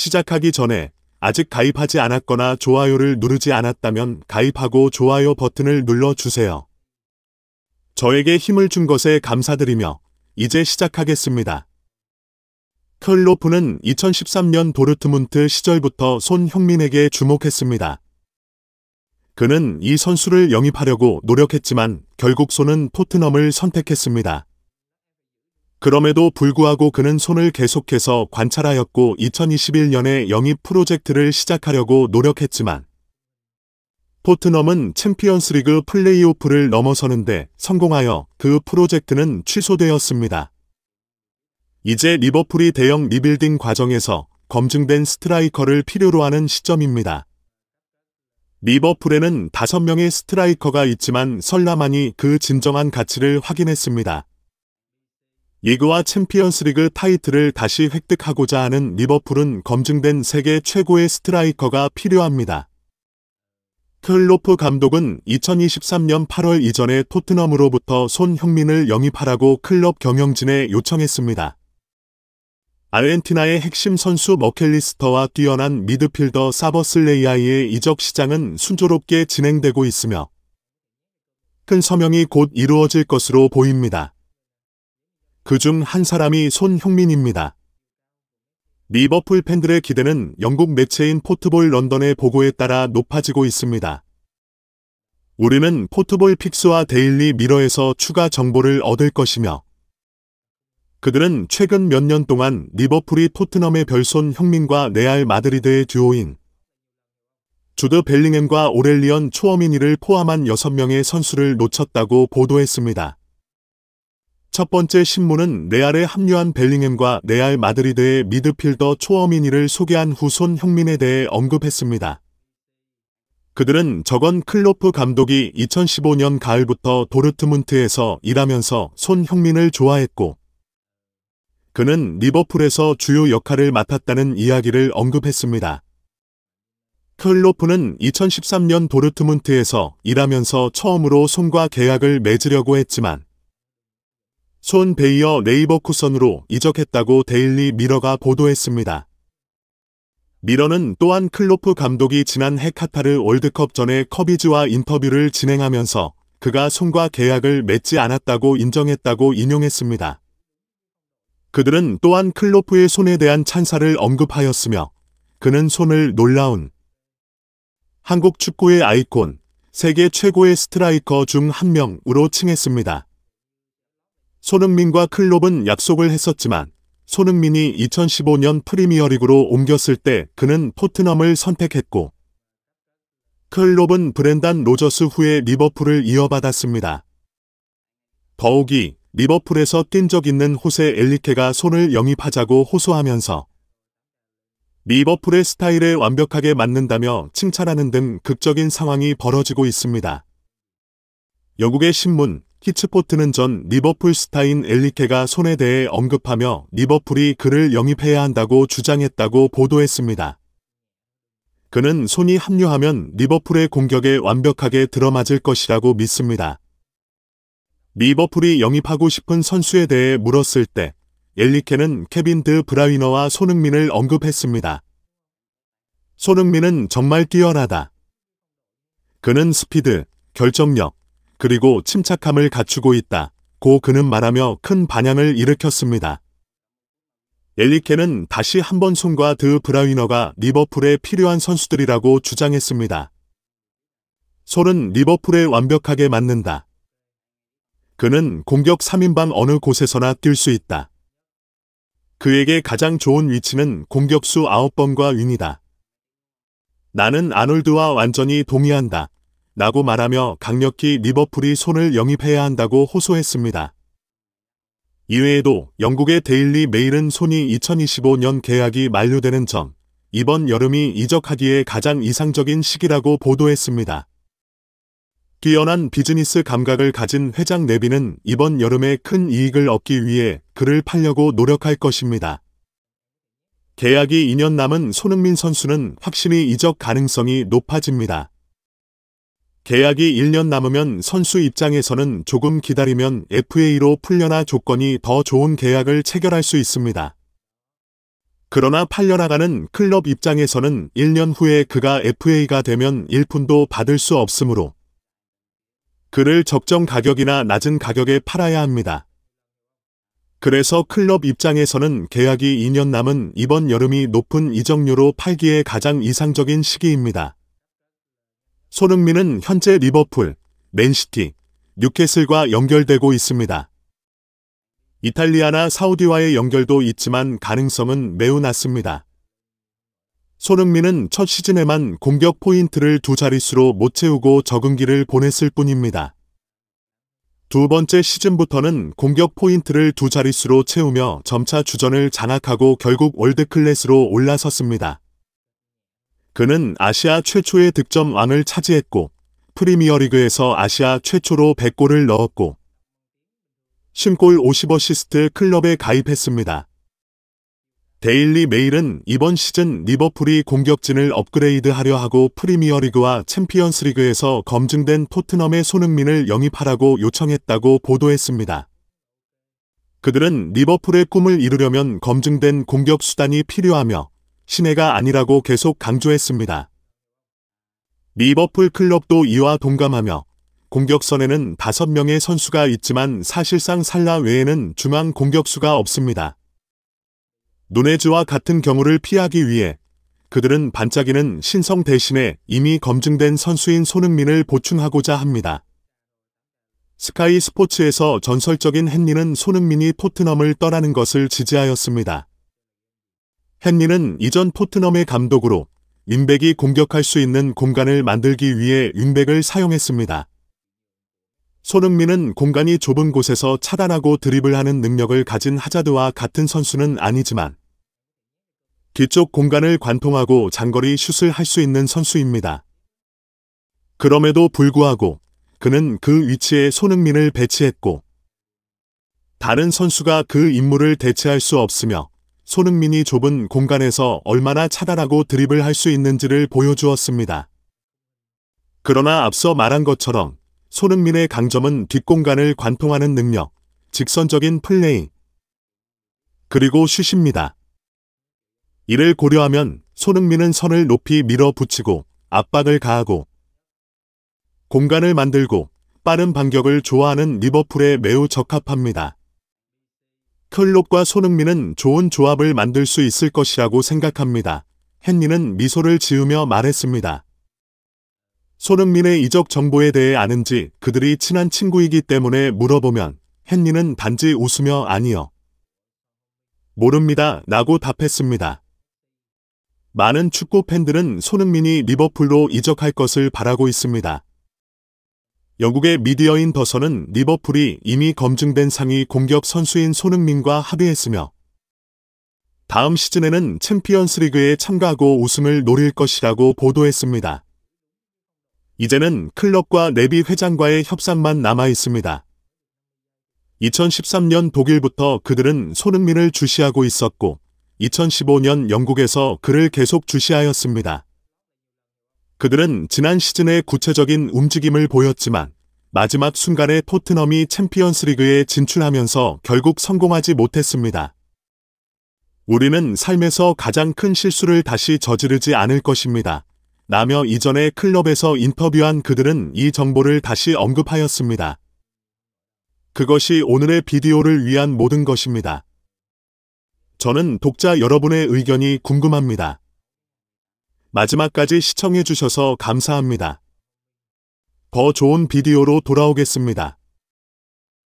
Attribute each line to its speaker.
Speaker 1: 시작하기 전에 아직 가입하지 않았거나 좋아요를 누르지 않았다면 가입하고 좋아요 버튼을 눌러주세요. 저에게 힘을 준 것에 감사드리며 이제 시작하겠습니다. 클로프는 2013년 도르트문트 시절부터 손흥민에게 주목했습니다. 그는 이 선수를 영입하려고 노력했지만 결국 손은 토트넘을 선택했습니다. 그럼에도 불구하고 그는 손을 계속해서 관찰하였고 2021년에 영입 프로젝트를 시작하려고 노력했지만 포트넘은 챔피언스리그 플레이오프를 넘어서는데 성공하여 그 프로젝트는 취소되었습니다. 이제 리버풀이 대형 리빌딩 과정에서 검증된 스트라이커를 필요로 하는 시점입니다. 리버풀에는 5명의 스트라이커가 있지만 설라만이 그 진정한 가치를 확인했습니다. 리그와 챔피언스리그 타이틀을 다시 획득하고자 하는 리버풀은 검증된 세계 최고의 스트라이커가 필요합니다. 클로프 감독은 2023년 8월 이전에 토트넘으로부터 손흥민을 영입하라고 클럽 경영진에 요청했습니다. 아르헨티나의 핵심 선수 머켈리스터와 뛰어난 미드필더 사버슬레이아이의 이적 시장은 순조롭게 진행되고 있으며 큰 서명이 곧 이루어질 것으로 보입니다. 그중 한 사람이 손흥민입니다. 리버풀 팬들의 기대는 영국 매체인 포트볼 런던의 보고에 따라 높아지고 있습니다. 우리는 포트볼 픽스와 데일리 미러에서 추가 정보를 얻을 것이며 그들은 최근 몇 년 동안 리버풀이 토트넘의 별손 형민과 네알 마드리드의 듀오인 주드 벨링햄과 오렐리언 초어민이를 포함한 6명의 선수를 놓쳤다고 보도했습니다. 첫 번째 신문은 레알에 합류한 벨링햄과 레알 마드리드의 미드필더 초어민이를 소개한 후 손형민에 대해 언급했습니다. 그들은 저건 클로프 감독이 2015년 가을부터 도르트문트에서 일하면서 손형민을 좋아했고 그는 리버풀에서 주요 역할을 맡았다는 이야기를 언급했습니다. 클로프는 2013년 도르트문트에서 일하면서 처음으로 손과 계약을 맺으려고 했지만 손 베이어 네이버 쿠션으로 이적했다고 데일리 미러가 보도했습니다. 미러는 또한 클로프 감독이 지난 해 카타르 월드컵 전에 커비즈와 인터뷰를 진행하면서 그가 손과 계약을 맺지 않았다고 인정했다고 인용했습니다. 그들은 또한 클로프의 손에 대한 찬사를 언급하였으며 그는 손을 놀라운 한국 축구의 아이콘, 세계 최고의 스트라이커 중 한 명으로 칭했습니다. 손흥민과 클롭은 약속을 했었지만 손흥민이 2015년 프리미어리그로 옮겼을 때 그는 포트넘을 선택했고 클롭은 브랜단 로저스 후에 리버풀을 이어받았습니다. 더욱이 리버풀에서 뛴 적 있는 호세 엘리케가 손을 영입하자고 호소하면서 리버풀의 스타일에 완벽하게 맞는다며 칭찬하는 등 극적인 상황이 벌어지고 있습니다. 영국의 신문 키츠포트는 전 리버풀 스타인 엘리케가 손에 대해 언급하며 리버풀이 그를 영입해야 한다고 주장했다고 보도했습니다. 그는 손이 합류하면 리버풀의 공격에 완벽하게 들어맞을 것이라고 믿습니다. 리버풀이 영입하고 싶은 선수에 대해 물었을 때 엘리케는 케빈 드 브라위너와 손흥민을 언급했습니다. 손흥민은 정말 뛰어나다. 그는 스피드, 결정력, 그리고 침착함을 갖추고 있다. 고 그는 말하며 큰 반향을 일으켰습니다. 엘리케는 다시 한 번 손과 드 브라위너가 리버풀에 필요한 선수들이라고 주장했습니다. 솔은 리버풀에 완벽하게 맞는다. 그는 공격 3인방 어느 곳에서나 뛸 수 있다. 그에게 가장 좋은 위치는 공격수 9번과 윈이다. 나는 아놀드와 완전히 동의한다. 라고 말하며 강력히 리버풀이 손을 영입해야 한다고 호소했습니다. 이외에도 영국의 데일리 메일은 손이 2025년 계약이 만료되는 점, 이번 여름이 이적하기에 가장 이상적인 시기라고 보도했습니다. 뛰어난 비즈니스 감각을 가진 회장 네비는 이번 여름에 큰 이익을 얻기 위해 그를 팔려고 노력할 것입니다. 계약이 2년 남은 손흥민 선수는 확실히 이적 가능성이 높아집니다. 계약이 1년 남으면 선수 입장에서는 조금 기다리면 FA로 풀려나 조건이 더 좋은 계약을 체결할 수 있습니다. 그러나 팔려나가는 클럽 입장에서는 1년 후에 그가 FA가 되면 1푼도 받을 수 없으므로 그를 적정 가격이나 낮은 가격에 팔아야 합니다. 그래서 클럽 입장에서는 계약이 2년 남은 이번 여름이 높은 이적료로 팔기에 가장 이상적인 시기입니다. 손흥민은 현재 리버풀, 맨시티, 뉴캐슬과 연결되고 있습니다. 이탈리아나 사우디와의 연결도 있지만 가능성은 매우 낮습니다. 손흥민은 첫 시즌에만 공격 포인트를 두 자릿수로 못 채우고 적응기를 보냈을 뿐입니다. 두 번째 시즌부터는 공격 포인트를 두 자릿수로 채우며 점차 주전을 장악하고 결국 월드클래스로 올라섰습니다. 그는 아시아 최초의 득점왕을 차지했고 프리미어리그에서 아시아 최초로 100골을 넣었고 심골 50어시스트 클럽에 가입했습니다. 데일리 메일은 이번 시즌 리버풀이 공격진을 업그레이드하려 하고 프리미어리그와 챔피언스리그에서 검증된 토트넘의 손흥민을 영입하라고 요청했다고 보도했습니다. 그들은 리버풀의 꿈을 이루려면 검증된 공격 수단이 필요하며 심해가 아니라고 계속 강조했습니다. 리버풀 클럽도 이와 동감하며 공격선에는 5명의 선수가 있지만 사실상 살라 외에는 중앙 공격수가 없습니다. 노네즈와 같은 경우를 피하기 위해 그들은 반짝이는 신성 대신에 이미 검증된 선수인 손흥민을 보충하고자 합니다. 스카이 스포츠에서 전설적인 헨리는 손흥민이 토트넘을 떠나는 것을 지지하였습니다. 헨리는 이전 포트넘의 감독으로 윈백이 공격할 수 있는 공간을 만들기 위해 윈백을 사용했습니다. 손흥민은 공간이 좁은 곳에서 차단하고 드립을하는 능력을 가진 하자드와 같은 선수는 아니지만 뒤쪽 공간을 관통하고 장거리 슛을 할 수 있는 선수입니다. 그럼에도 불구하고 그는 그 위치에 손흥민을 배치했고 다른 선수가 그 임무를 대체할 수 없으며 손흥민이 좁은 공간에서 얼마나 차단하고 드립을 할 수 있는지를 보여주었습니다. 그러나 앞서 말한 것처럼 손흥민의 강점은 뒷공간을 관통하는 능력, 직선적인 플레이, 그리고 슛입니다. 이를 고려하면 손흥민은 선을 높이 밀어붙이고 압박을 가하고 공간을 만들고 빠른 반격을 좋아하는 리버풀에 매우 적합합니다. 클롭과 손흥민은 좋은 조합을 만들 수 있을 것이라고 생각합니다. 헨리는 미소를 지으며 말했습니다. 손흥민의 이적 정보에 대해 아는지 그들이 친한 친구이기 때문에 물어보면 헨리는 단지 웃으며 아니요. 모릅니다. 라고 답했습니다. 많은 축구 팬들은 손흥민이 리버풀로 이적할 것을 바라고 있습니다. 영국의 미디어인 더선은 리버풀이 이미 검증된 상위 공격 선수인 손흥민과 합의했으며 다음 시즌에는 챔피언스 리그에 참가하고 우승을 노릴 것이라고 보도했습니다. 이제는 클럽과 레비 회장과의 협상만 남아 있습니다. 2013년 독일부터 그들은 손흥민을 주시하고 있었고 2015년 영국에서 그를 계속 주시하였습니다. 그들은 지난 시즌의 구체적인 움직임을 보였지만 마지막 순간에 토트넘이 챔피언스리그에 진출하면서 결국 성공하지 못했습니다. 우리는 삶에서 가장 큰 실수를 다시 저지르지 않을 것입니다. 라며 이전에 클럽에서 인터뷰한 그들은 이 정보를 다시 언급하였습니다. 그것이 오늘의 비디오를 위한 모든 것입니다. 저는 독자 여러분의 의견이 궁금합니다. 마지막까지 시청해주셔서 감사합니다. 더 좋은 비디오로 돌아오겠습니다.